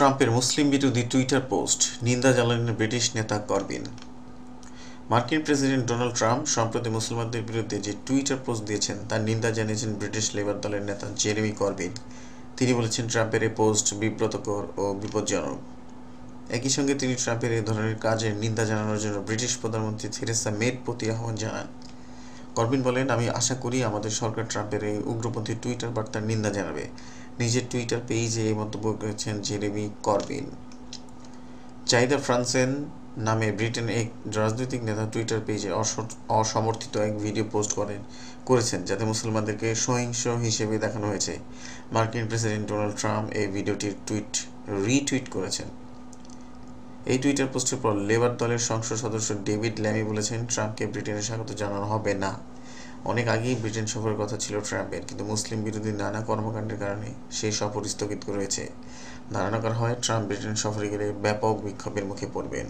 ট্রাম্পের মুসলিম বিরোধী Twitter post নিন্দা জানালেন ব্রিটিশ নেতা করবিন মার্কিন প্রেসিডেন্ট ডোনাল্ড ট্রাম্প সম্প্রতি মুসলমানদের বিরুদ্ধে যে টুইটার পোস্ট দিয়েছেন তার নিন্দা জানিয়েছেন ব্রিটিশ লেবার দলের নেতা জেরেমি করবিন তিনি বলেছেন ট্রাম্পের এই পোস্ট বিব্রতকর ও বিপজ্জনক একই সঙ্গে তিনি ট্রাম্পের এই ধরনের কাজের নিন্দা জানানোর জন্য ব্রিটিশ প্রধানমন্ত্রী থেরেসা মেট প্রতি আহ্বান জানান করবিন বলেন আমি আশা করি আমাদের সরকার ট্রাম্পের এই উগ্রপন্থী টুইটার বার্তার নিন্দা জানাবে নিজের টুইটার পেজে এই মন্তব্য করেছেন জেরেমি করবিন চাহিদা ফ্রান্সেন নামে ব্রিটেন এক রাজনৈতিক নেতা টুইটার পেজে অসমর্থিত এক ভিডিও পোস্ট করেন করেছেন যাতে মুসলমানদেরকে সহিংস হিসেবে দেখানো হয়েছে মার্কিন প্রেসিডেন্ট ডোনাল্ড ট্রাম্প এই ভিডিওটির টুইট রিটুইট করেছেন এই টুইটার পোস্টের পর লেবার দলের সংসদ সদস্য ডেভিড ল্যামি বলেছেন ট্রাম্পকে ব্রিটেনে স্বাগত জানানো হবে না অনেক আগেই ব্রিটেন সফরের কথা ছিল ট্রাম্পের কিন্তু মুসলিম বিরোধী নানা কর্মকাণ্ডের কারণে সেই সফর স্থগিত রয়েছে ধারণা করা হয় ট্রাম্প ব্রিটেন সফরে গেলে ব্যাপক বিক্ষোভের মুখে পড়বেন